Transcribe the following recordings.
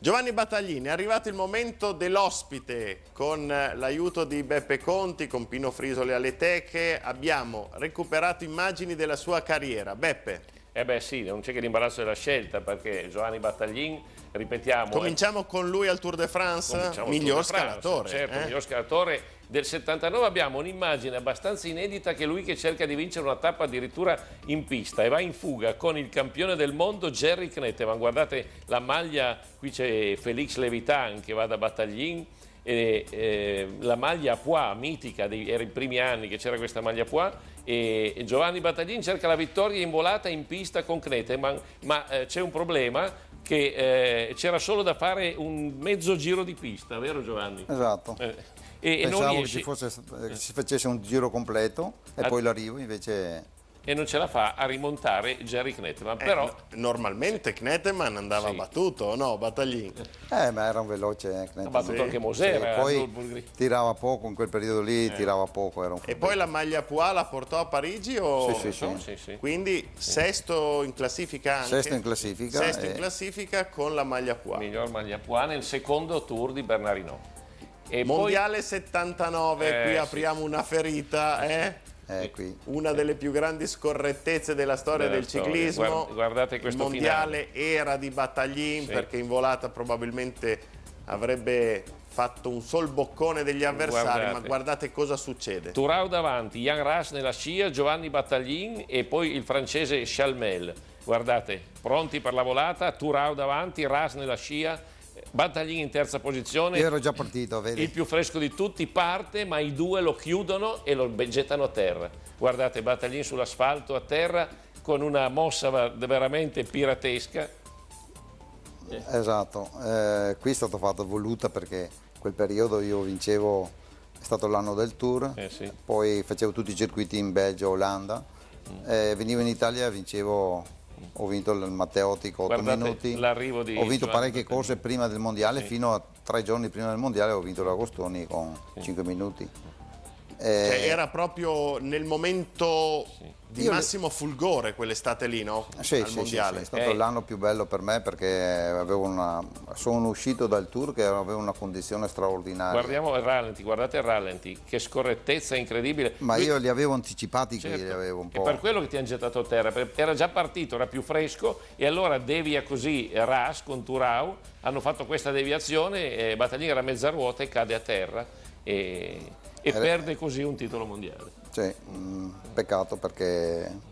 Giovanni Battaglini, è arrivato il momento dell'ospite con l'aiuto di Beppe Conti, con Pino Frisoli alle teche, abbiamo recuperato immagini della sua carriera. Beppe. Eh beh sì, non c'è che l'imbarazzo della scelta perché Giovanni Battaglini, ripetiamo... Cominciamo è... con lui al Tour de France, miglior Tour de France, scalatore. Certo, eh? miglior scalatore del 79 abbiamo un'immagine abbastanza inedita che lui che cerca di vincere una tappa addirittura in pista e va in fuga con il campione del mondo Jerry Knetteman. Guardate la maglia, qui c'è Felix Levitan che va da Battaglin. E, e, la maglia Pois mitica, dei, era i primi anni che c'era questa maglia Pois e, e Giovanni Battaglin cerca la vittoria in volata in pista con Kneteman ma eh, c'è un problema che eh, c'era solo da fare un mezzo giro di pista, vero Giovanni? Esatto. Eh. E, Pensavo e non riesci... Eh, eh. che si facesse un giro completo e Ad... poi l'arrivo invece e non ce la fa a rimontare Jerry Knetman. Eh, però... normalmente Knetman andava sì. battuto, no? Battaglini? Eh, ma era un veloce eh, Knetman. Ha battuto sì. anche Mosera. Sì, eh, poi tirava poco in quel periodo lì, eh. tirava poco. e poi la maglia Pua la portò a Parigi o... Sì, sì, sì. sì. Quindi sesto in classifica anche. Sesto in classifica. Sesto in classifica con la maglia Pua. Miglior maglia Pua nel secondo tour di Bernardino. E Mondiale poi... 79, eh, qui apriamo una ferita, eh? Eh, Una delle più grandi scorrettezze della storia della del storia. ciclismo. Guardate questo Il mondiale finale. era di Battaglin sì. perché in volata probabilmente avrebbe fatto un sol boccone degli avversari, guardate. ma guardate cosa succede. Turau davanti, Jan Ras nella scia, Giovanni Battaglin e poi il francese Chalmel. Guardate, pronti per la volata, Turau davanti, Ras nella scia, Battaglini in terza posizione. Io ero già partito, vedi. Il più fresco di tutti parte, ma i due lo chiudono e lo gettano a terra. Guardate, Battaglini sull'asfalto a terra con una mossa veramente piratesca. Esatto, eh, qui è stato fatto voluta perché quel periodo io vincevo, è stato l'anno del tour, eh sì. poi facevo tutti i circuiti in Belgio, Olanda, mm. eh, venivo in Italia e vincevo ho vinto il Matteotico 8 minuti, ho vinto Giovanni parecchie cose prima del mondiale, sì. fino a tre giorni prima del mondiale ho vinto l'Agostoni con sì. 5 minuti. Eh, cioè, era proprio nel momento sì. di Io massimo le... fulgore quell'estate lì, no? Ah, sì, Al sì, mondiale. Sì, sì. è stato l'anno più bello per me perché una... sono uscito dal tour che avevo una condizione straordinaria. Guardiamo il rallenti, guardate il rallenti, che scorrettezza incredibile. Ma Lui... io li avevo anticipati certo. qui, avevo un po'. È per quello che ti hanno gettato a terra, era già partito, era più fresco e allora devia così Ras con Turau, hanno fatto questa deviazione, eh, Battaglini era a mezza ruota e cade a terra. E e Era... perde così un titolo mondiale. Sì, mh, mm, peccato perché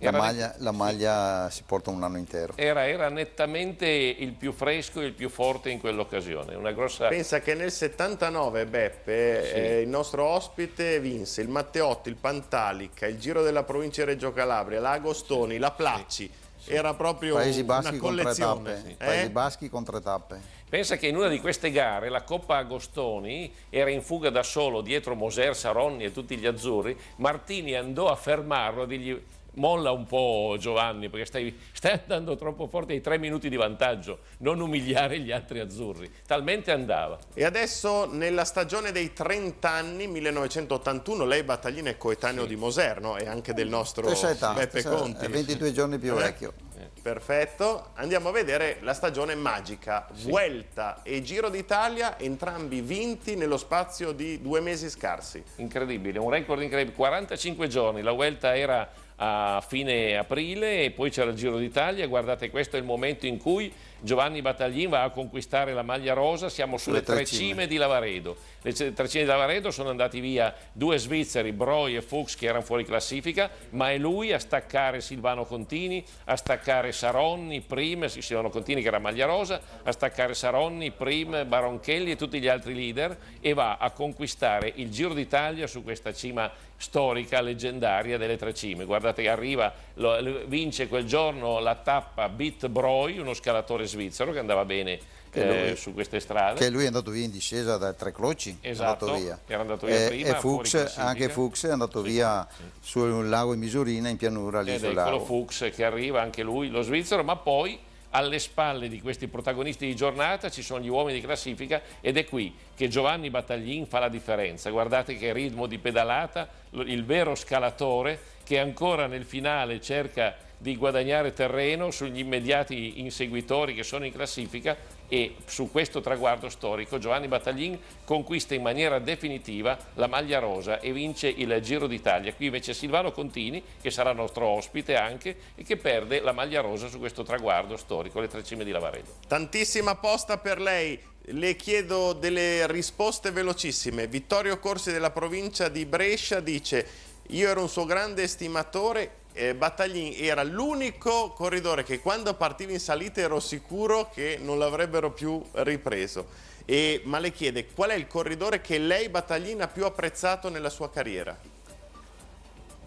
la maglia, la maglia, si porta un anno intero. Era, era, nettamente il più fresco e il più forte in quell'occasione. Grossa... Pensa che nel 79 Beppe, sì. eh, il nostro ospite, vinse il Matteotti, il Pantalica, il Giro della Provincia di Reggio Calabria, l'Agostoni, la Placci. Sì era proprio Paesi Baschi una collezione. Sì. Paesi eh? Baschi con tre tappe. Pensa che in una di queste gare la Coppa Agostoni era in fuga da solo dietro Moser, Saronni e tutti gli azzurri. Martini andò a fermarlo e dirgli molla un po' Giovanni perché stai, stai, andando troppo forte hai tre minuti di vantaggio, non umiliare gli altri azzurri, talmente andava. E adesso nella stagione dei 30 anni, 1981, lei Battaglini è coetaneo sì. di no? e anche del nostro età, Beppe Conti. È 22 giorni più eh. vecchio. Perfetto, andiamo a vedere la stagione magica, sì. Vuelta e Giro d'Italia, entrambi vinti nello spazio di due mesi scarsi. Incredibile, un record incredibile, 45 giorni, la Vuelta era a fine aprile e poi c'era il Giro d'Italia, guardate questo è il momento in cui Giovanni Battaglin va a conquistare la maglia rosa, siamo sulle tre cime di Lavaredo, le tre cime di Lavaredo sono andati via due svizzeri, Broi e Fuchs che erano fuori classifica, ma è lui a staccare Silvano Contini, a staccare Saronni, Prim, Silvano Contini che era maglia rosa, a staccare Saronni, Prim, Baronchelli e tutti gli altri leader e va a conquistare il Giro d'Italia su questa cima storica, leggendaria delle tre cime. Guardate guardate arriva, lo, vince quel giorno la tappa Bit Broi, uno scalatore svizzero che andava bene eh, lui, eh, su queste strade. Che lui è andato via in discesa da Tre croci, esatto, è andato esatto, via. Era andato via e, eh, prima, e Fuchs, anche Fuchs è andato sì, via sì. sul lago in Misurina, in pianura. Lì Ed sul ecco lago. Fuchs che arriva anche lui, lo svizzero, ma poi alle spalle di questi protagonisti di giornata ci sono gli uomini di classifica ed è qui che Giovanni Battaglin fa la differenza. Guardate che ritmo di pedalata, il vero scalatore che ancora nel finale cerca di guadagnare terreno sugli immediati inseguitori che sono in classifica e su questo traguardo storico Giovanni Battaglin conquista in maniera definitiva la maglia rosa e vince il Giro d'Italia. Qui invece Silvano Contini, che sarà nostro ospite anche, e che perde la maglia rosa su questo traguardo storico, le tre cime di Lavaredo. Tantissima posta per lei, le chiedo delle risposte velocissime. Vittorio Corsi della provincia di Brescia dice io ero un suo grande estimatore eh, Battaglin era l'unico corridore che quando partiva in salita ero sicuro che non l'avrebbero più ripreso. E, ma le chiede qual è il corridore che lei Battaglini ha più apprezzato nella sua carriera?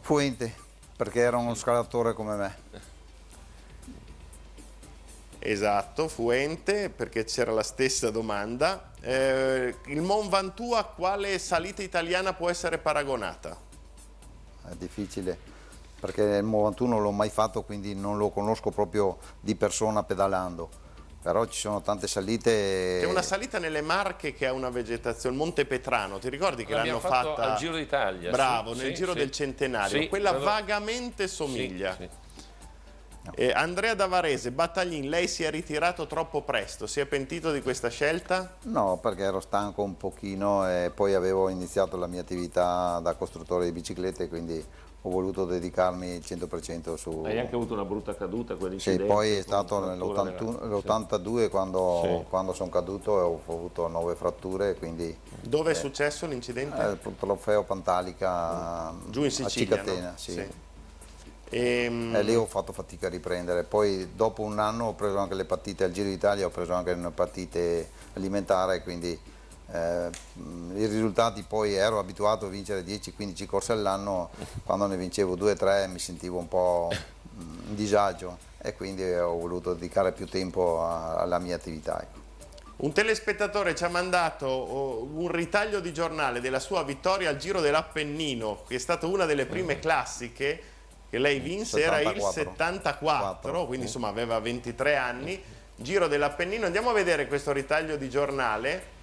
Fuente, perché era uno scalatore come me. Esatto, Fuente, perché c'era la stessa domanda. Eh, il Mont Ventoux a quale salita italiana può essere paragonata? È difficile perché il 91 non l'ho mai fatto quindi non lo conosco proprio di persona pedalando però ci sono tante salite. C'è una salita nelle Marche che ha una vegetazione, Monte Petrano, ti ricordi che l'hanno fatta? al Giro d'Italia. Bravo, sì, nel sì, Giro sì. del Centenario, quella però... vagamente somiglia. No. Eh, Andrea Davarese, Battaglin, lei si è ritirato troppo presto, si è pentito di questa scelta? No, perché ero stanco un pochino e poi avevo iniziato la mia attività da costruttore di biciclette, quindi ho voluto dedicarmi il 100% su... Hai anche avuto una brutta caduta quell'incidente? Sì, poi è stato nell'82 sì. quando, sì. quando sono caduto e ho avuto nove fratture, quindi... Dove eh, è successo l'incidente? Al eh, trofeo Pantalica mm. Giù in Sicilia, a Cicatena, no? sì. sì. E... Eh, lì ho fatto fatica a riprendere, poi dopo un anno ho preso anche le partite al Giro d'Italia, ho preso anche le partite alimentari, quindi eh, i risultati poi ero abituato a vincere 10-15 corse all'anno, quando ne vincevo 2-3 mi sentivo un po' mm, in disagio e quindi ho voluto dedicare più tempo a, alla mia attività. Ecco. Un telespettatore ci ha mandato oh, un ritaglio di giornale della sua vittoria al Giro dell'Appennino, che è stata una delle prime mm. classiche che lei vinse, 74. era il 74, 4. quindi insomma aveva 23 anni, Giro dell'Appennino. Andiamo a vedere questo ritaglio di giornale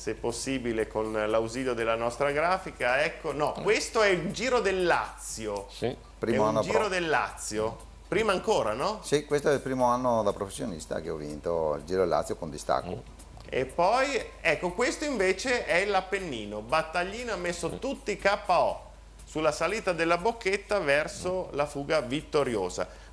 se possibile con l'ausilio della nostra grafica, ecco, no, questo è il Giro del Lazio. Sì, primo anno Giro pro. del Lazio. Prima ancora, no? Sì, questo è il primo anno da professionista che ho vinto il Giro del Lazio con distacco. Mm. E poi, ecco, questo invece è l'Appennino. Battaglino ha messo mm. tutti KO sulla salita della bocchetta verso la fuga vittoriosa.